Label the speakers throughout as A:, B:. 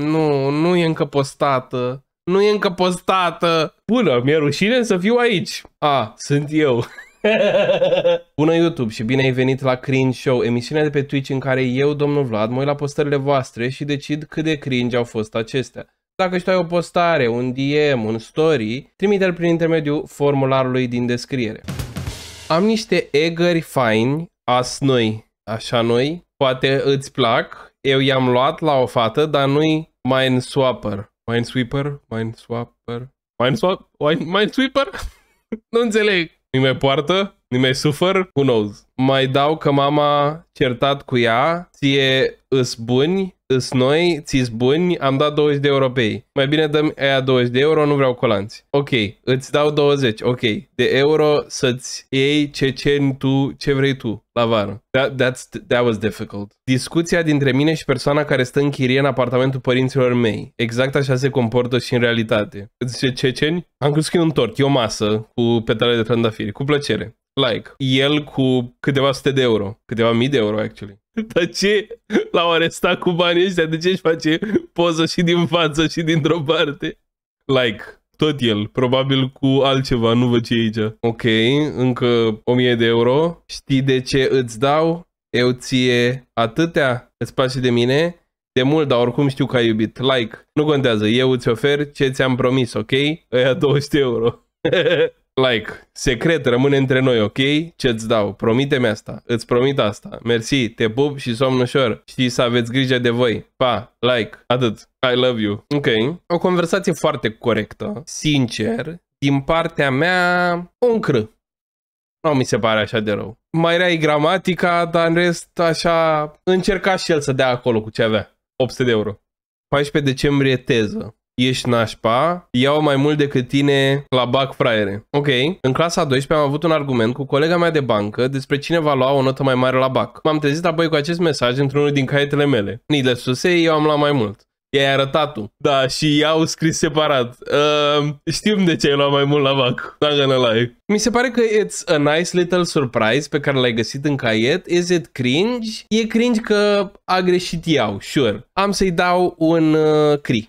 A: Nu, nu e încă postată. Nu e încă postată. Bună, mi-e rușine să fiu aici. A, sunt eu. Bună YouTube și bine ai venit la Cringe Show, emisiunea de pe Twitch în care eu, domnul Vlad, mă uit la postările voastre și decid cât de cringe au fost acestea. Dacă știi o postare, un DM, un story, trimite-l prin intermediul formularului din descriere. Am niște egări faini, as noi, așa noi, poate îți plac, eu i-am luat la o fată, dar nu-i mine Mine Mine Sweeper, Swapper? Mine Swap? Mine Sweeper, nu înțeleg. Nimeni poartă? Nimeni sufer, Who knows? mai dau că mama certat cu ea, ție îs buni, îs noi, ți buni, am dat 20 de euro pe ei. Mai bine dăm aia 20 de euro, nu vreau colanți. Ok, îți dau 20, ok, de euro să-ți iei ce ceri tu, ce vrei tu la vară. That, that's, that was difficult. Discuția dintre mine și persoana care stă în chirie în apartamentul părinților mei. Exact așa se comportă și în realitate. Îți zice ceceni? Am crezut că e un tort, e o masă cu petale de trandafiri. Cu plăcere like. El cu câteva sute de euro, câteva mii de euro, actually. Dar ce? L-au arestat cu banii ăștia? De ce își face poză și din față și dintr-o parte? Like, tot el, probabil cu altceva, nu văd ce e aici. Ok, încă 1000 de euro. Știi de ce îți dau? Eu ție atâtea? Îți place de mine? de mult, dar oricum știu că ai iubit. Like. Nu contează, eu îți ofer ce ți-am promis, ok? Aia 200 euro. like, secret, rămâne între noi, ok? Ce-ți dau? Promite-mi asta. Îți promit asta. Mersi, te pup și somn ușor. Știi să aveți grijă de voi. Pa, like, atât. I love you. Ok. O conversație foarte corectă, sincer, din partea mea, un cr. Nu mi se pare așa de rău. Mai era gramatica, dar în rest, așa, încerca și el să dea acolo cu ce avea. 800 de euro. 14 decembrie teză ești nașpa, iau mai mult decât tine la bac fraiere. Ok, în clasa 12 am avut un argument cu colega mea de bancă despre cine va lua o notă mai mare la bac. M-am trezit apoi cu acest mesaj într-unul din caietele mele. Needless to eu am luat mai mult. I-ai arătat tu. Da, și i-au scris separat. Uh, știm de ce ai luat mai mult la bac. Da, gonna lie. Mi se pare că it's a nice little surprise pe care l-ai găsit în caiet. Is it cringe? E cringe că a greșit iau, sure. Am să-i dau un uh, cri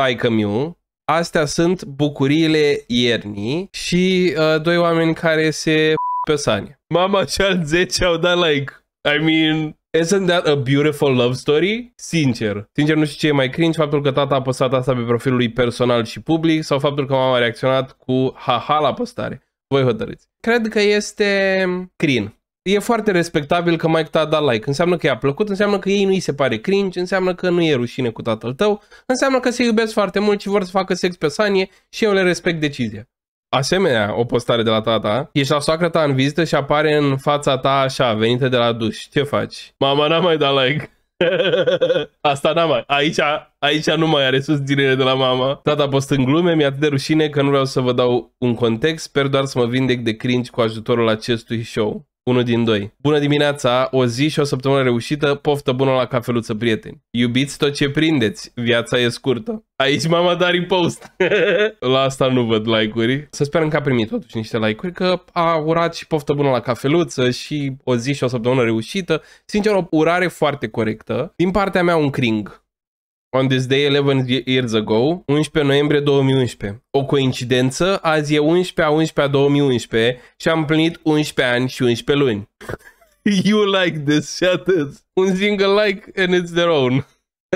A: taică miu. Astea sunt bucuriile iernii și uh, doi oameni care se pe sani. Mama și al 10 au dat like. I mean, Isn't that a beautiful love story? Sincer. Sincer, nu știu ce e mai cringe, faptul că tata a postat asta pe profilul lui personal și public sau faptul că mama a reacționat cu haha la postare. Voi hotărâți. Cred că este crin e foarte respectabil că Mike ta a dat like. Înseamnă că i-a plăcut, înseamnă că ei nu i se pare cringe, înseamnă că nu e rușine cu tatăl tău, înseamnă că se iubesc foarte mult și vor să facă sex pe sanie și eu le respect decizia. Asemenea, o postare de la tata, ești la soacra ta în vizită și apare în fața ta așa, venită de la duș. Ce faci? Mama n-a mai dat like. Asta n a mai. Aici, aici nu mai are dinere de la mama. Tata post în glume, mi-e atât de rușine că nu vreau să vă dau un context, sper doar să mă vindec de cringe cu ajutorul acestui show. Unul din doi. Bună dimineața, o zi și o săptămână reușită, poftă bună la cafeluță, prieteni. Iubiți tot ce prindeți, viața e scurtă. Aici mama dar post. la asta nu văd like-uri. Să sperăm că a primit totuși niște like-uri, că a urat și poftă bună la cafeluță și o zi și o săptămână reușită. Sincer, o urare foarte corectă. Din partea mea un cring On this day 11 years ago, 11 noiembrie 2011. O coincidență, azi e 11 a 11 a 2011 și am plinit 11 ani și 11 luni. you like this, shut Un single like and it's their own.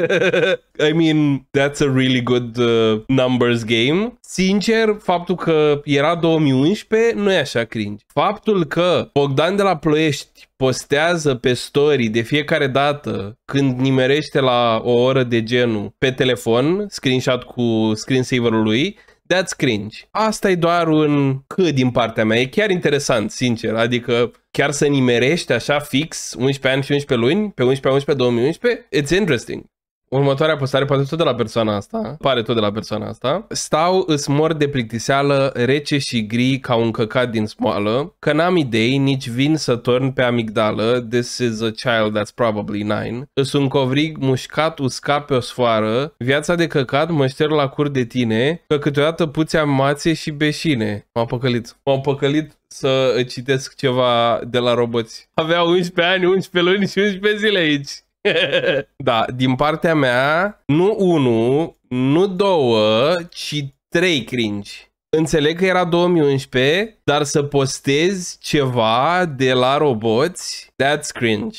A: I mean, that's a really good uh, numbers game. Sincer, faptul că era 2011 nu e așa cringe. Faptul că Bogdan de la Ploiești postează pe story de fiecare dată când nimerește la o oră de genul pe telefon, screenshot cu screensaver-ul lui, that's cringe. Asta e doar un cât din partea mea. E chiar interesant, sincer. Adică chiar să nimerești așa fix 11 ani și 11 luni, pe 11 11 2011, it's interesting. Următoarea postare, poate tot de la persoana asta, pare tot de la persoana asta. Stau, îs mor de plictiseală, rece și gri ca un căcat din smoală, că n-am idei, nici vin să torn pe amigdală, this is a child that's probably nine. Îs un covrig mușcat, uscat pe o sfoară, viața de căcat mă șterg la cur de tine, că câteodată puțea mațe și beșine. M-am păcălit. M-am păcălit să citesc ceva de la roboți. Avea 11 ani, 11 luni și 11 zile aici. da, din partea mea, nu unu, nu două, ci trei cringe. Înțeleg că era 2011, dar să postezi ceva de la roboți, that's cringe.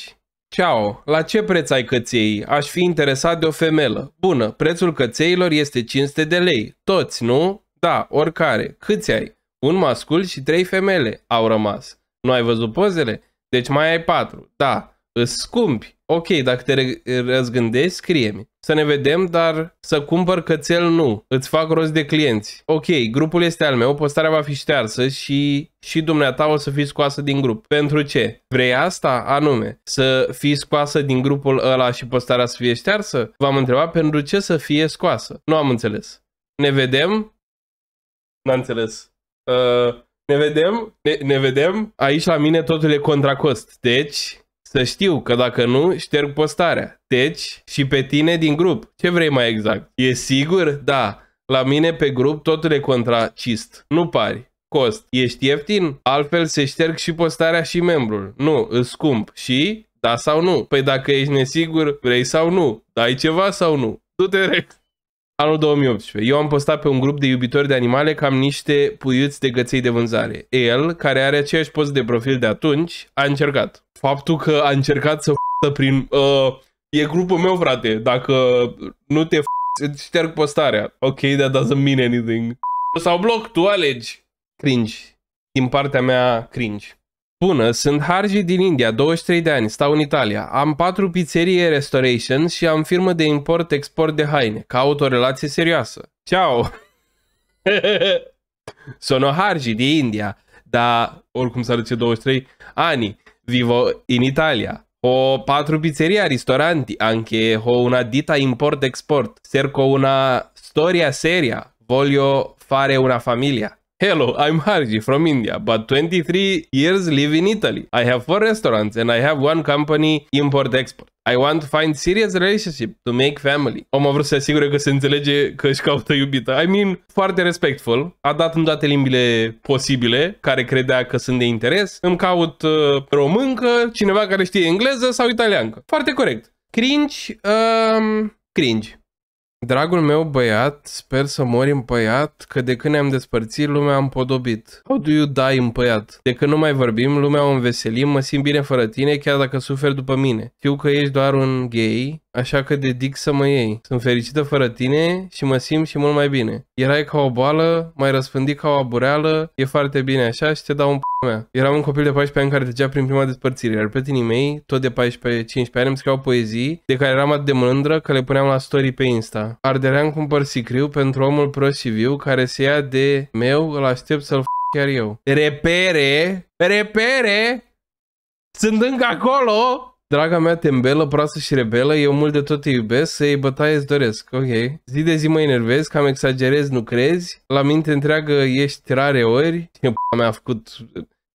A: Ciao, la ce preț ai căței? Aș fi interesat de o femelă. Bună, prețul cățeilor este 500 de lei. Toți, nu? Da, oricare. Câți ai? Un mascul și trei femele au rămas. Nu ai văzut pozele? Deci mai ai patru. Da, scumpi. Ok, dacă te răzgândești, scrie-mi. Să ne vedem, dar să cumpăr cățel nu. Îți fac rost de clienți. Ok, grupul este al meu, postarea va fi ștearsă și și dumneata o să fii scoasă din grup. Pentru ce? Vrei asta? Anume, să fii scoasă din grupul ăla și postarea să fie ștearsă? V-am întrebat pentru ce să fie scoasă. Nu am înțeles. Ne vedem? N-am înțeles. Uh, ne vedem? Ne, ne vedem? Aici la mine totul e contracost. Deci... Să știu că dacă nu, șterg postarea. Deci și pe tine din grup. Ce vrei mai exact? E sigur? Da. La mine pe grup totul e contra cist. Nu pari cost. Ești ieftin? Altfel se șterg și postarea și membrul. Nu, îți scump. Și? Da sau nu? Păi dacă ești nesigur, vrei sau nu? Dai ceva sau nu? Du-te rex anul 2018. Eu am postat pe un grup de iubitori de animale cam niște puiuți de găței de vânzare. El, care are aceeași poză de profil de atunci, a încercat. Faptul că a încercat să f***ă prin... Uh, e grupul meu, frate. Dacă nu te f***, șterg postarea. Ok, that doesn't mean anything. Sau bloc, tu alegi. Cringe. Din partea mea, cringe. Bună, sunt Harji din India, 23 de ani, stau în Italia. Am patru pizzerie restoration și am firmă de import-export de haine. Caut o relație serioasă. Ciao! Sono Harji din India, dar oricum s-ar 23 ani. Vivo in Italia. Ho patru pizzeria, ristoranti, anche ho una dita import-export. Cerco una storia seria. Voglio fare una familia. Hello, I'm Harji from India, but 23 years live in Italy. I have four restaurants and I have one company import-export. I want to find serious relationship to make family. Om a vrut să se asigure că se înțelege că își caută iubita. I mean, foarte respectful. A dat în toate limbile posibile care credea că sunt de interes. Îmi caut uh, româncă, cineva care știe engleză sau italiancă. Foarte corect. Cringe, um, cringe. Dragul meu băiat, sper să mori împăiat, că de când ne-am despărțit, lumea am podobit. How do you die împăiat? De când nu mai vorbim, lumea o înveselim, mă simt bine fără tine, chiar dacă suferi după mine. Știu că ești doar un gay, Așa că dedic să mă iei. Sunt fericită fără tine și mă simt și mult mai bine. Erai ca o boală, mai răspândit ca o abureală, e foarte bine așa și te dau un p*** mea. Eram un copil de 14 ani care trecea prin prima despărțire, iar prietenii mei, tot de 14-15 ani, îmi scriau poezii de care eram atât de mândră că le puneam la story pe Insta. Ardeream cumpăr sicriu pentru omul prost și viu care se ia de meu, îl aștept să-l chiar eu. Repere! Repere! Sunt încă acolo! Draga mea tembelă, proastă și rebelă, eu mult de tot te iubesc, să iei bătaie îți doresc. Ok. Zi de zi mă enervez, cam exagerez, nu crezi? La minte întreagă ești rare ori. Cine p***a mea a făcut...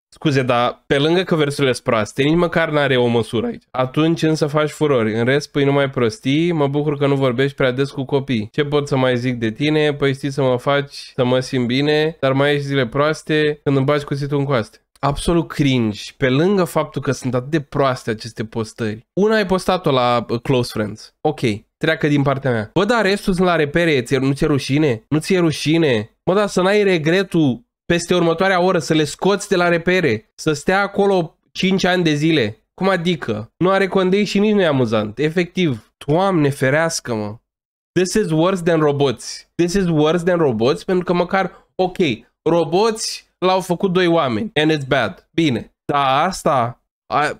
A: Scuze, dar pe lângă că versurile sunt proaste, nici măcar n-are o măsură aici. Atunci însă faci furori, în rest pui numai prostii, mă bucur că nu vorbești prea des cu copii. Ce pot să mai zic de tine? Păi știi să mă faci să mă simt bine, dar mai ești zile proaste când îmi bagi cuțitul în coaste absolut cringe, pe lângă faptul că sunt atât de proaste aceste postări. Una ai postat-o la uh, Close Friends. Ok, treacă din partea mea. Bă, dar restul sunt la repere, ți nu ți-e rușine? Nu ți-e rușine? Mă, dar să n-ai regretul peste următoarea oră, să le scoți de la repere, să stea acolo 5 ani de zile. Cum adică? Nu are condei și nici nu e amuzant. Efectiv. Doamne ferească, mă. This is worse than robots. This is worse than robots pentru că măcar, ok, roboți l-au făcut doi oameni and it's bad. Bine. Dar asta... I...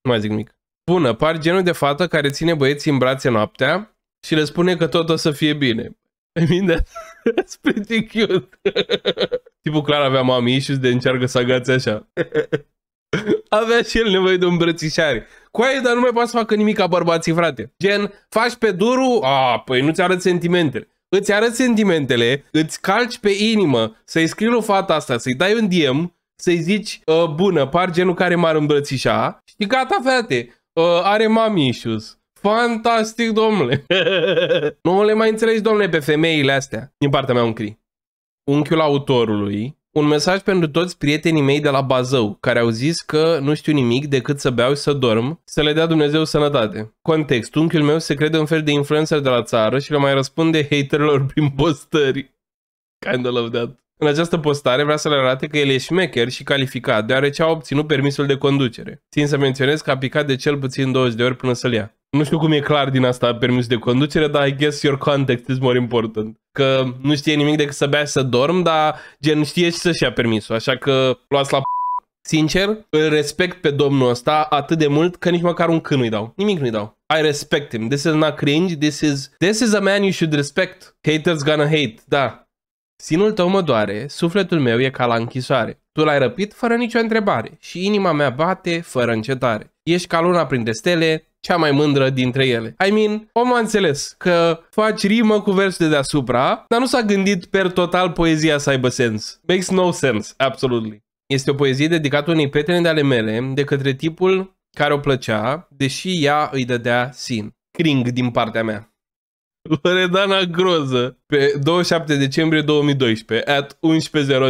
A: Nu mai zic nimic. Bună, par genul de fată care ține băieții în brațe noaptea și le spune că tot o să fie bine. I mean, that, that's pretty cute. Tipul clar avea mami issues de încearcă să agațe așa. Avea și el nevoie de îmbrățișare. Cu aia, dar nu mai poate să facă nimic ca bărbații, frate. Gen, faci pe duru. a, păi nu-ți arăt sentimentele îți arăți sentimentele, îți calci pe inimă să-i scrii lui fata asta, să-i dai un DM, să-i zici, uh, bună, par genul care m-ar îmbrățișa și gata, frate, uh, are mami issues. Fantastic, domnule! nu le mai înțelegi, domnule, pe femeile astea. Din partea mea un cri. Unchiul autorului un mesaj pentru toți prietenii mei de la Bazău, care au zis că nu știu nimic decât să beau și să dorm, să le dea Dumnezeu sănătate. Context, unchiul meu se crede un fel de influencer de la țară și le mai răspunde haterilor prin postări. Kind of love that. În această postare vrea să le arate că el e șmecher și calificat, deoarece a obținut permisul de conducere. Țin să menționez că a picat de cel puțin 20 de ori până să-l ia. Nu știu cum e clar din asta permisul de conducere, dar I guess your context is more important că nu știe nimic decât să bea și să dorm, dar gen știe și să-și ia permisul, așa că luați la Sincer, îl respect pe domnul ăsta atât de mult că nici măcar un cât nu-i dau. Nimic nu-i dau. I respect him. This is not cringe. This is, this is a man you should respect. Haters gonna hate. Da. Sinul tău mă doare, sufletul meu e ca la închisoare. Tu l-ai răpit fără nicio întrebare și inima mea bate fără încetare. Ești ca luna printre stele, cea mai mândră dintre ele. I mean, omul a înțeles că faci rimă cu versul de deasupra, dar nu s-a gândit per total poezia să aibă sens. Makes no sense, absolutely. Este o poezie dedicată unei prietene de ale mele, de către tipul care o plăcea, deși ea îi dădea sin. Cring din partea mea. Loredana Groză, pe 27 decembrie 2012, at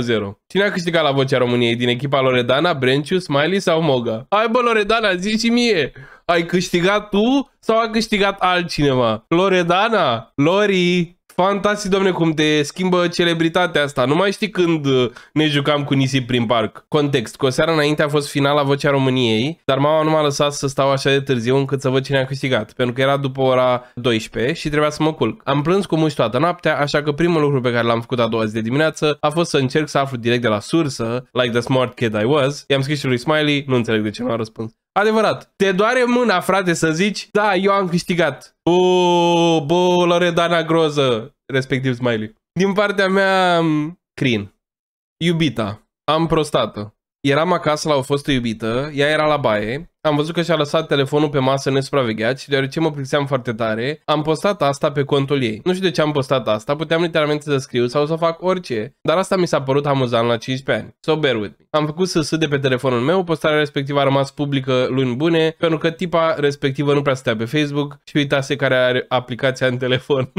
A: 11.00. Cine a câștigat la Vocea României din echipa Loredana, Brenciu, Smiley sau Moga? Hai bă, Loredana, zi și mie! Ai câștigat tu sau a câștigat altcineva? Loredana? Lori? Fantastic, domne, cum te schimbă celebritatea asta. Nu mai știi când uh, ne jucam cu nisip prin parc. Context. Cu o seară înainte a fost finala Vocea României, dar mama nu m-a lăsat să stau așa de târziu încât să văd cine a câștigat, pentru că era după ora 12 și trebuia să mă culc. Am plâns cu mușchi toată noaptea, așa că primul lucru pe care l-am făcut a doua zi de dimineață a fost să încerc să aflu direct de la sursă, like the smart kid I was. I-am scris și lui Smiley, nu înțeleg de ce nu a răspuns. Adevărat. Te doare mâna, frate, să zici, da, eu am câștigat. O, bă, Loredana Groză, respectiv Smiley. Din partea mea, crin. Iubita. Am prostată. Eram acasă la o fostă iubită, ea era la baie am văzut că și-a lăsat telefonul pe masă nesupravegheat și deoarece mă plicteam foarte tare, am postat asta pe contul ei. Nu știu de ce am postat asta, puteam literalmente să scriu sau să fac orice, dar asta mi s-a părut amuzant la 15 ani. So bear with me. Am făcut să de pe telefonul meu, postarea respectivă a rămas publică luni bune, pentru că tipa respectivă nu prea stătea pe Facebook și uitase care are aplicația în telefon.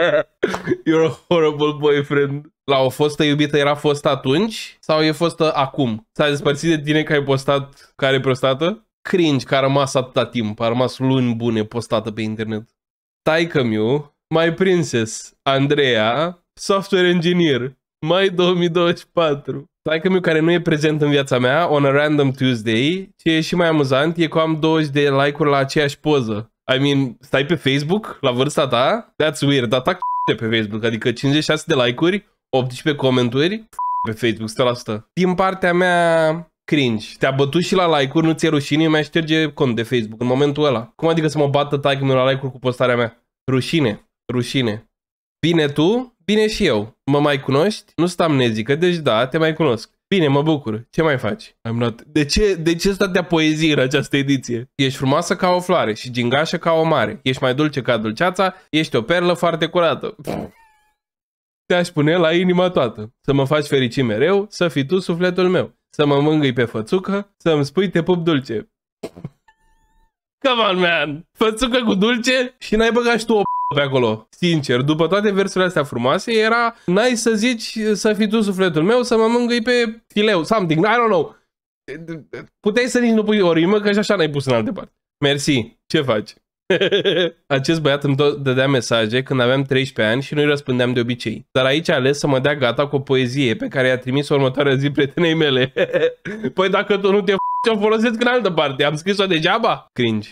A: You're a horrible boyfriend. La o fostă iubită era fost atunci sau e fostă acum? S-a despărțit de tine că ai postat care prostată? cringe că a rămas atâta timp, a rămas luni bune postată pe internet. Taică Miu, My Princess, Andreea, Software Engineer, mai 2024. Taică Miu care nu e prezent în viața mea, on a random Tuesday, ce e și mai amuzant e că am 20 de like-uri la aceeași poză. I mean, stai pe Facebook la vârsta ta? That's weird, dar tac de pe Facebook, adică 56 de like-uri, 18 comenturi, pe Facebook 100%. Din partea mea, cringe. Te-a bătut și la like-uri, nu ți-e rușine, mi-a șterge cont de Facebook în momentul ăla. Cum adică să mă bată taică la like-uri cu postarea mea? Rușine, rușine. Bine tu, bine și eu. Mă mai cunoști? Nu stai nezică, deci da, te mai cunosc. Bine, mă bucur. Ce mai faci? Am not... De ce, de ce statea poezie în această ediție? Ești frumoasă ca o floare și gingașă ca o mare. Ești mai dulce ca dulceața, ești o perlă foarte curată. Te-aș pune la inima toată. Să mă faci fericit mereu, să fii tu sufletul meu să mă mângâi pe fățucă, să-mi spui te pup dulce. Come on, man! Fățucă cu dulce și n-ai băgat și tu o pe acolo. Sincer, după toate versurile astea frumoase, era n-ai să zici să fii tu sufletul meu, să mă mângâi pe fileu, something, I don't know. Puteai să nici nu pui o rimă, că și așa n-ai pus în altă parte. Mersi, ce faci? Acest băiat îmi dădea mesaje când aveam 13 ani și nu-i răspundeam de obicei. Dar aici a ales să mă dea gata cu o poezie pe care i-a trimis următoarea zi prietenei mele. păi dacă tu nu te f***i, o folosesc în altă parte. Am scris-o degeaba? Cringe.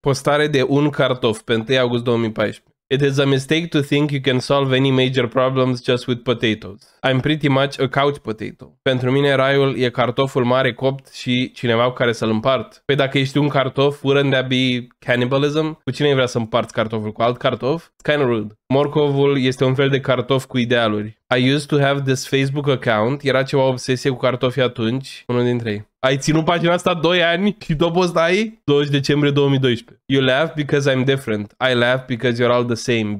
A: Postare de un cartof pe 1 august 2014. It is a mistake to think you can solve any major problems just with potatoes. I'm pretty much a couch potato. Pentru mine raiul e cartoful mare copt și cineva cu care să-l împart. Păi dacă ești un cartof, wouldn't that be cannibalism? Cu cine vrea să împarți cartoful? Cu alt cartof? It's kind of rude. Morcovul este un fel de cartof cu idealuri. I used to have this Facebook account. Era ceva obsesie cu cartofii atunci. Unul dintre ei. Ai ținut pagina asta 2 ani și tu poți dai 20 decembrie 2012. You laugh because I'm different. I laugh because you're all the same.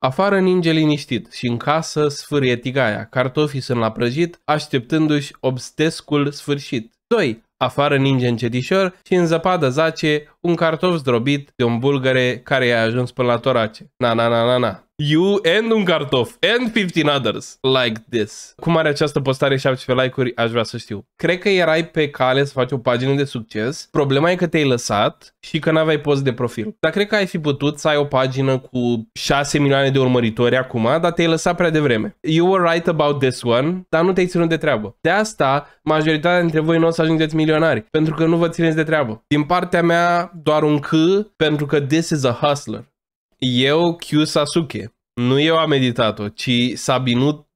A: Afară ninge liniștit și în casă sfârie tigaia. Cartofii sunt la prăjit, așteptându-și obstescul sfârșit. 2. Afară ninge încetișor și în zăpadă zace un cartof zdrobit de un bulgare care i-a ajuns până la torace. Na, na, na, na, na. You and un cartof and 15 others like this. Cum are această postare 17 like-uri, aș vrea să știu. Cred că erai pe cale să faci o pagină de succes. Problema e că te-ai lăsat și că n-aveai post de profil. Dar cred că ai fi putut să ai o pagină cu 6 milioane de urmăritori acum, dar te-ai lăsat prea devreme. You were right about this one, dar nu te-ai ținut de treabă. De asta, majoritatea dintre voi nu o să ajungeți milionari, pentru că nu vă țineți de treabă. Din partea mea, doar un C pentru că this is a hustler. Eu Q Sasuke. Nu eu am meditat-o, ci Sabinu...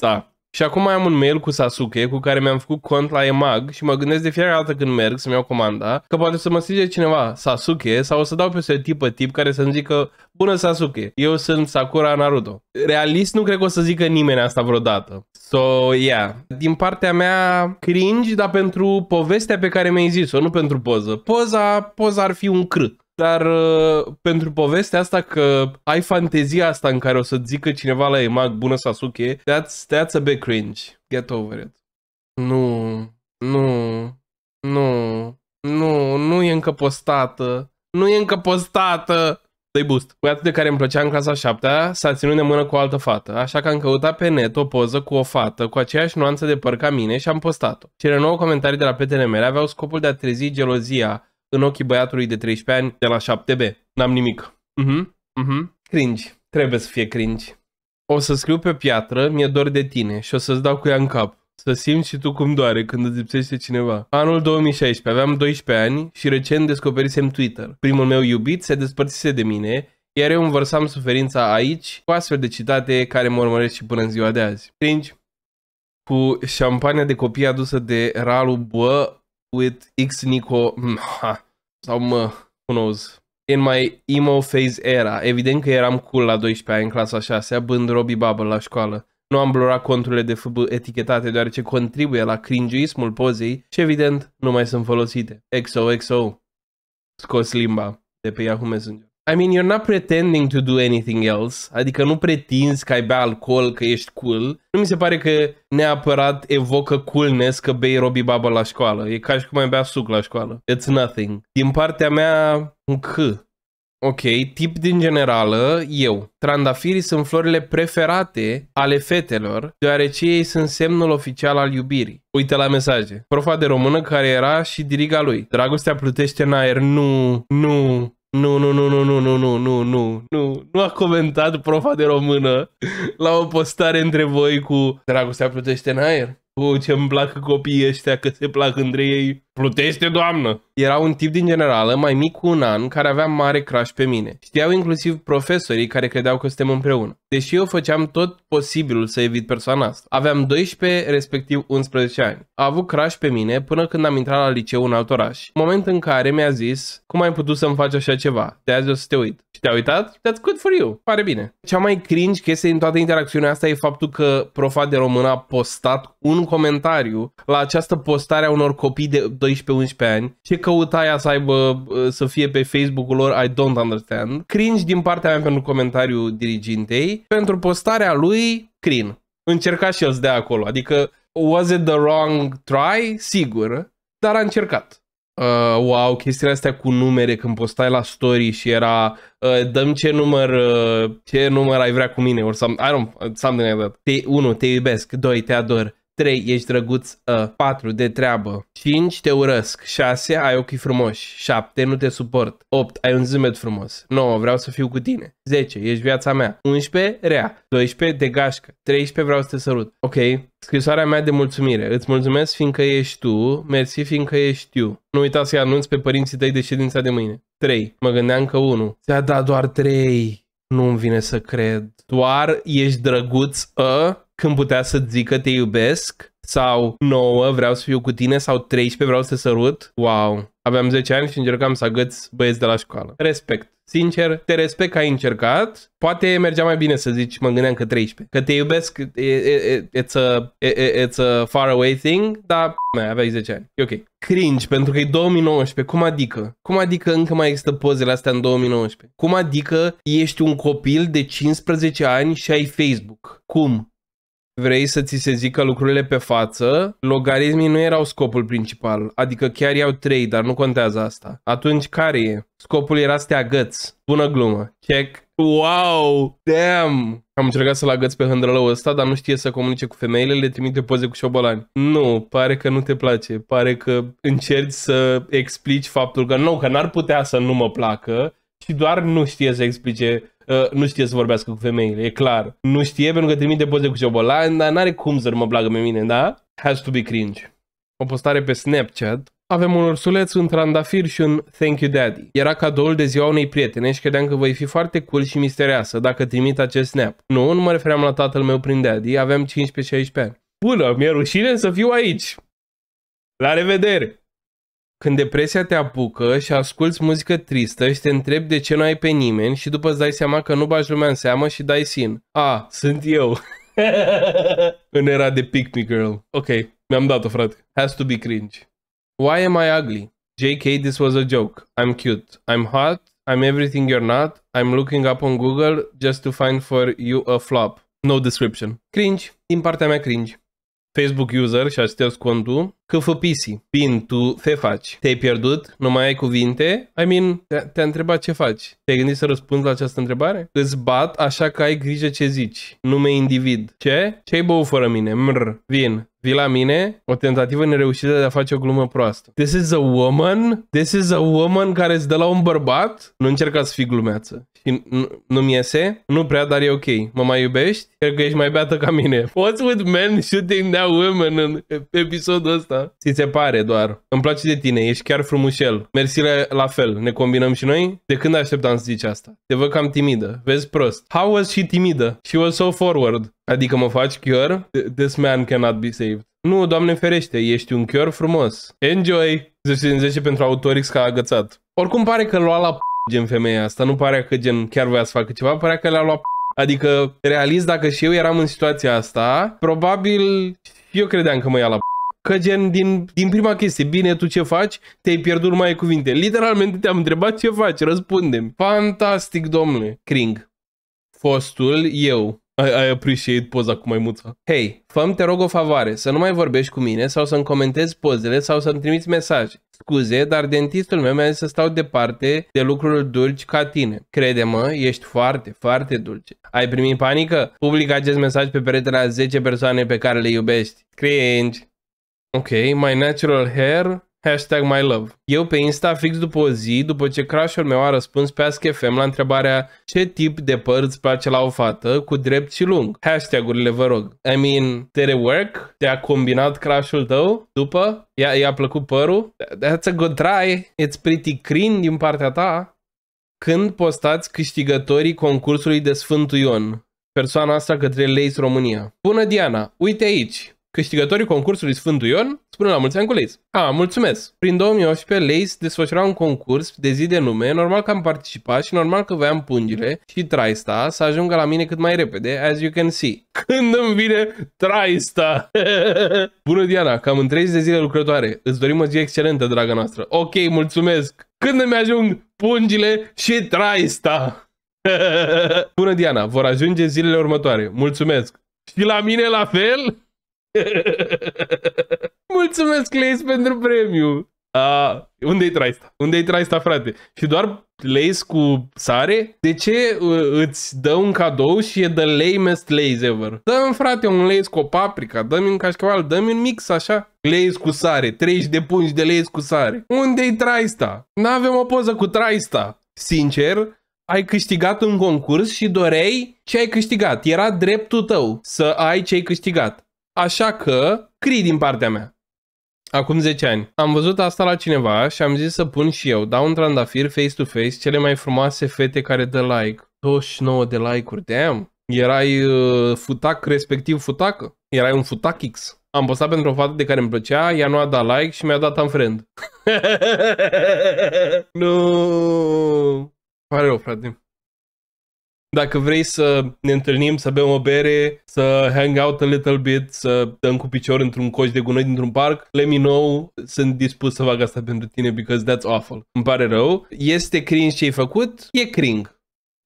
A: Da, și acum mai am un mail cu Sasuke cu care mi-am făcut cont la EMAG și mă gândesc de fiecare dată când merg să-mi iau comanda că poate să mă strige cineva Sasuke sau o să dau pe tip tipă tip care să-mi zică Bună Sasuke, eu sunt Sakura Naruto. Realist nu cred că o să zică nimeni asta vreodată. So, yeah. Din partea mea, cringe, dar pentru povestea pe care mi-ai zis-o, nu pentru poză. Poza, poza ar fi un crâ. Dar uh, pentru povestea asta că ai fantezia asta în care o să zică cineva la EMAG, bună Sasuke, that's, that's a bit cringe. Get over it. Nu, nu, nu, nu, nu e încă postată. Nu e încă postată. Dă-i boost. Băiatul de care îmi plăcea în clasa 7 s-a ținut de mână cu o altă fată, așa că am căutat pe net o poză cu o fată cu aceeași nuanță de păr ca mine și am postat-o. Cele nouă comentarii de la petele mele aveau scopul de a trezi gelozia în ochii băiatului de 13 ani de la 7B. N-am nimic. Mhm, mhm. Cringe. Trebuie să fie cringe. O să scriu pe piatră, mi-e dor de tine și o să-ți dau cu ea în cap. Să simți și tu cum doare când îți lipsește cineva. Anul 2016, aveam 12 ani și recent descoperisem Twitter. Primul meu iubit se despărțise de mine, iar eu învărsam suferința aici cu astfel de citate care mă urmăresc și până în ziua de azi. Cringe cu șampania de copii adusă de Ralu Bă with Nico sau mă, who knows, in my emo phase era. Evident că eram cool la 12 ani în clasa 6, bând Robi Bubble la școală. Nu am blurat conturile de FB etichetate deoarece contribuie la cringeismul pozei și evident nu mai sunt folosite. XOXO. Scos limba de pe Yahoo Messenger. I mean, you're not pretending to do anything else, adică nu pretinzi că ai bea alcool, că ești cool. Nu mi se pare că neapărat evocă coolness că bei Robi Baba la școală. E ca și cum ai bea suc la școală. It's nothing. Din partea mea, un C. Ok, tip din generală, eu. Trandafirii sunt florile preferate ale fetelor, deoarece ei sunt semnul oficial al iubirii. Uite la mesaje. Profa de română care era și diriga lui. Dragostea plutește în aer. Nu, nu, nu, nu, nu, nu, nu, nu, nu, nu, nu, nu, nu a comentat profa de română la o postare între voi cu Dragostea plutește în aer? Cu ce îmi plac copiii ăștia, că se plac între ei. Plutește, doamnă! Era un tip din generală, mai mic cu un an, care avea mare crash pe mine. Știau inclusiv profesorii care credeau că suntem împreună. Deși eu făceam tot posibilul să evit persoana asta. Aveam 12, respectiv 11 ani. A avut crash pe mine până când am intrat la liceu în alt oraș. Moment în care mi-a zis, cum ai putut să-mi faci așa ceva? De azi o să te uit. Și te-a uitat? That's good for you. Pare bine. Cea mai cringe chestie din toată interacțiunea asta e faptul că profa de română a postat un comentariu la această postare a unor copii de 12-11 ani. Ce căuta aia să aibă, să fie pe Facebook-ul lor, I don't understand. Cringe din partea mea pentru comentariul dirigintei. Pentru postarea lui, crin. Încerca și el să dea acolo. Adică, was it the wrong try? Sigur. Dar a încercat uh, wow, chestiile astea cu numere, când postai la story și era uh, dăm ce număr, uh, ce număr ai vrea cu mine, or some, I don't, something like that. Te, unu, Te iubesc. Doi Te ador. 3. Ești drăguț. 4. Ă, de treabă. 5. Te urăsc. 6. Ai ochii frumoși. 7. Nu te suport. 8. Ai un zâmbet frumos. 9. Vreau să fiu cu tine. 10. Ești viața mea. 11. Rea. 12. De gașcă. 13. Vreau să te sărut. Ok. Scrisoarea mea de mulțumire. Îți mulțumesc fiindcă ești tu, mersi fiindcă ești tu. Nu uita să-i anunți pe părinții tăi de ședința de mâine. 3. Mă gândeam că 1. Ți-a dat doar 3. Nu-mi vine să cred. Doar ești drăguț, a? Ă? când putea să că te iubesc sau 9 vreau să fiu cu tine sau 13 vreau să te sărut. Wow! Aveam 10 ani și încercam să agăț băieți de la școală. Respect. Sincer, te respect că ai încercat. Poate mergea mai bine să zici, mă gândeam că 13. Că te iubesc, e, e, it's, a, e, it's a far away thing, dar mai aveai 10 ani. E ok. Cringe, pentru că e 2019. Cum adică? Cum adică încă mai există pozele astea în 2019? Cum adică ești un copil de 15 ani și ai Facebook? Cum? vrei să ți se zică lucrurile pe față, logaritmii nu erau scopul principal, adică chiar iau trei, dar nu contează asta. Atunci care e? Scopul era să te agăți. Bună glumă. Check. Wow! Damn! Am încercat să-l agăț pe hândrălău ăsta, dar nu știe să comunice cu femeile, le trimite poze cu șobolani. Nu, pare că nu te place. Pare că încerci să explici faptul că nu, că n-ar putea să nu mă placă, și doar nu știe să explice, uh, nu știe să vorbească cu femeile, e clar. Nu știe pentru că trimite poze cu ciobolan, dar n-are cum să mă blagă pe mine, da? Has to be cringe. O postare pe Snapchat. Avem un ursuleț, un trandafir și un thank you daddy. Era cadoul de ziua unei prietene și credeam că voi fi foarte cool și misterioasă dacă trimit acest snap. Nu, nu mă refeream la tatăl meu prin daddy, avem 15-16 ani. Bună, mi-e rușine să fiu aici. La revedere! Când depresia te apucă și asculți muzică tristă și te întrebi de ce nu ai pe nimeni și după îți dai seama că nu bagi lumea în seamă și dai sin. A, sunt eu. în era de Pick Me Girl. Ok, mi-am dat-o, frate. Has to be cringe. Why am I ugly? JK, this was a joke. I'm cute. I'm hot. I'm everything you're not. I'm looking up on Google just to find for you a flop. No description. Cringe. Din partea mea cringe. Facebook user și-a sters contul Câfăpisi, bin, tu ce faci? Te-ai pierdut? Nu mai ai cuvinte? I mean, te-a întrebat ce faci. Te-ai gândit să răspunzi la această întrebare? Îți bat, așa că ai grijă ce zici. Nume individ. Ce? Ce-ai băut fără mine? Mr. Vin. Vi la mine? O tentativă nereușită de a face o glumă proastă. This is a woman? This is a woman care îți dă la un bărbat? Nu încerca să fii glumeață. Și nu-mi iese? Nu prea, dar e ok. Mă mai iubești? Cred că ești mai beată ca mine. What's with men shooting down women în episodul ăsta? asta, ți se pare doar. Îmi place de tine, ești chiar frumușel. Mersi la fel, ne combinăm și noi? De când așteptam să zici asta? Te văd cam timidă, vezi prost. How was she timidă? She was so forward. Adică mă faci chiar? This man cannot be saved. Nu, doamne ferește, ești un chiar frumos. Enjoy! 10 din 10 pentru Autorix ca agățat. Oricum pare că lua la p gen femeia asta, nu pare că gen chiar voia să facă ceva, pare că le-a luat p Adică, realist, dacă și eu eram în situația asta, probabil eu credeam că mă ia la p Că gen din, din prima chestie, bine, tu ce faci? Te-ai pierdut mai cuvinte. Literalmente te-am întrebat ce faci, răspundem. Fantastic, domnule. Kring. Fostul eu. I, I appreciate poza cu maimuța. Hei, fă te rog o favoare, să nu mai vorbești cu mine sau să-mi comentezi pozele sau să-mi trimiți mesaje. Scuze, dar dentistul meu mi-a zis să stau departe de lucruri dulci ca tine. Crede-mă, ești foarte, foarte dulce. Ai primit panică? Publică acest mesaj pe peretele a 10 persoane pe care le iubești. Cringe! Ok, my natural hair, hashtag my love. Eu pe Insta, fix după o zi, după ce crush-ul meu a răspuns pe Ask FM la întrebarea ce tip de păr îți place la o fată, cu drept și lung. Hashtagurile vă rog. I mean, rework, te-a combinat crush-ul tău după? I-a, i-a plăcut părul? That's a good try. It's pretty clean din partea ta. Când postați câștigătorii concursului de Sfântul Ion? Persoana asta către Leis România. Bună Diana, uite aici, Câștigătorii concursului Sfântul Ion spune la mulți ani cu Leis. A, mulțumesc! Prin 2018, Leis desfășura un concurs de zi de nume, normal că am participat și normal că voiam pungile și traista să ajungă la mine cât mai repede, as you can see. Când îmi vine traista! Bună, Diana, cam în 30 de zile lucrătoare. Îți dorim o zi excelentă, draga noastră. Ok, mulțumesc! Când îmi ajung pungile și traista! Bună, Diana, vor ajunge zilele următoare. Mulțumesc! Și la mine la fel? Mulțumesc, Leis, pentru premiu! Uh, unde-i traista? Unde-i traista, frate? Și doar Leis cu sare? De ce uh, îți dă un cadou și e the lamest Leis ever? Dă-mi, frate, un Leis cu o paprika, dă-mi un cașcaval, dă-mi un mix, așa. Leis cu sare, 30 de pungi de Leis cu sare. Unde-i traista? N-avem o poză cu traista. Sincer, ai câștigat un concurs și doreai ce ai câștigat. Era dreptul tău să ai ce ai câștigat. Așa că, crii din partea mea. Acum 10 ani. Am văzut asta la cineva și am zis să pun și eu. Dau un trandafir face-to-face cele mai frumoase fete care dă like. 29 de like-uri, damn. Erai uh, futac, respectiv futacă. Erai un futac X. Am postat pentru o fată de care îmi plăcea, ea nu a dat like și mi-a dat un friend. nu. Pare rău, frate dacă vrei să ne întâlnim, să bem o bere, să hang out a little bit, să dăm cu picior într-un coș de gunoi dintr-un parc, let me know, sunt dispus să fac asta pentru tine because that's awful. Îmi pare rău. Este cringe ce ai făcut? E cringe.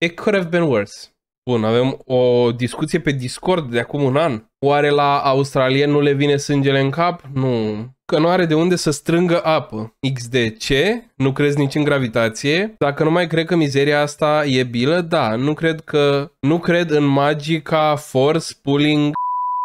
A: It could have been worse. Bun, avem o discuție pe Discord de acum un an. Oare la australien nu le vine sângele în cap? Nu. Că nu are de unde să strângă apă. Ce? Nu crezi nici în gravitație? Dacă nu mai cred că mizeria asta e bilă, da. Nu cred că... Nu cred în magica force pulling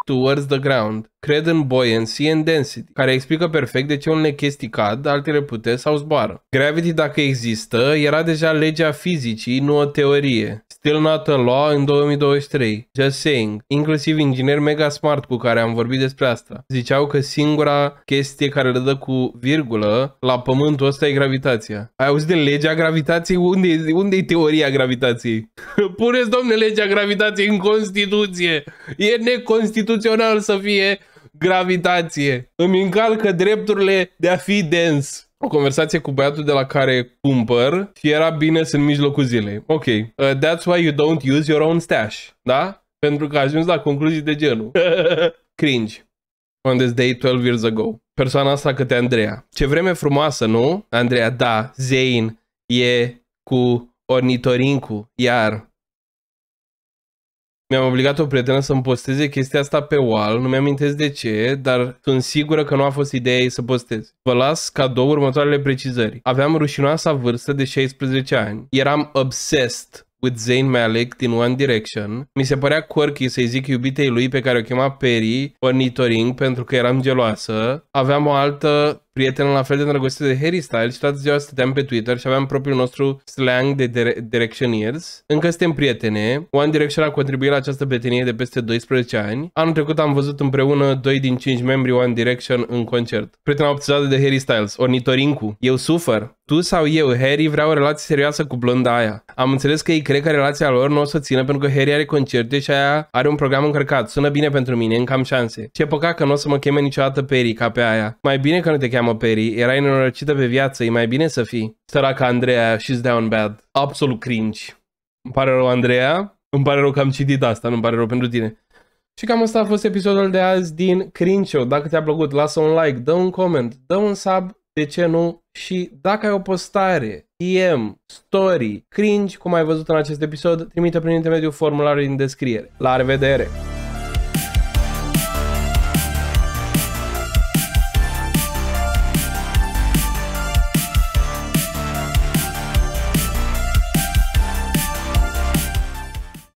A: towards the ground cred în buoyancy and density, care explică perfect de ce unele chestii cad, altele puteți sau zboară. Gravity, dacă există, era deja legea fizicii, nu o teorie. Still not a law în 2023. Just saying. Inclusiv ingineri mega smart cu care am vorbit despre asta. Ziceau că singura chestie care le dă cu virgulă la pământul ăsta e gravitația. Ai auzit de legea gravitației? Unde, unde e teoria gravitației? Puneți, domne, legea gravitației în Constituție! E neconstituțional să fie gravitație. Îmi încalcă drepturile de a fi dens. O conversație cu băiatul de la care cumpăr și era bine în mijlocul zilei. Ok, uh, that's why you don't use your own stash, da? Pentru că ajuns la concluzii de genul. Cringe. On this day 12 years ago. Persoana asta câte Andreea. Ce vreme frumoasă, nu? Andreea, da, Zein e cu ornitorincu. iar mi-am obligat o prietenă să-mi posteze chestia asta pe wall, nu mi-am amintesc de ce, dar sunt sigură că nu a fost ideea ei să postez. Vă las cadou următoarele precizări. Aveam rușinoasa vârstă de 16 ani. Eram obsessed with Zayn Malik din One Direction. Mi se părea quirky să-i zic iubitei lui pe care o chema Perry, Ornitoring, pentru că eram geloasă. Aveam o altă prietenă la fel de îndrăgostită de Harry Styles și toată ziua stăteam pe Twitter și aveam propriul nostru slang de dire- Directioneers. Încă suntem prietene. One Direction a contribuit la această prietenie de peste 12 ani. Anul trecut am văzut împreună 2 din 5 membri One Direction în concert. Prietena obținată de Harry Styles, Ornitorincu. Eu sufăr. Tu sau eu, Harry, vreau o relație serioasă cu blonda aia. Am înțeles că ei cred că relația lor nu o să țină pentru că Harry are concerte și aia are un program încărcat. Sună bine pentru mine, încă am șanse. Ce păcat că nu o să mă cheme niciodată pe ca pe aia. Mai bine că nu te cheamă mamă, Peri, erai nenorocită pe viață, e mai bine să fii. Săraca Andreea, she's down bad. Absolut cringe. Îmi pare rău, Andreea. Îmi pare rău că am citit asta, nu-mi pare rău pentru tine. Și cam asta a fost episodul de azi din Show. Dacă ți-a plăcut, lasă un like, dă un comment, dă un sub, de ce nu? Și dacă ai o postare, DM, story, cringe, cum ai văzut în acest episod, trimite prin intermediul formularului din descriere. La revedere!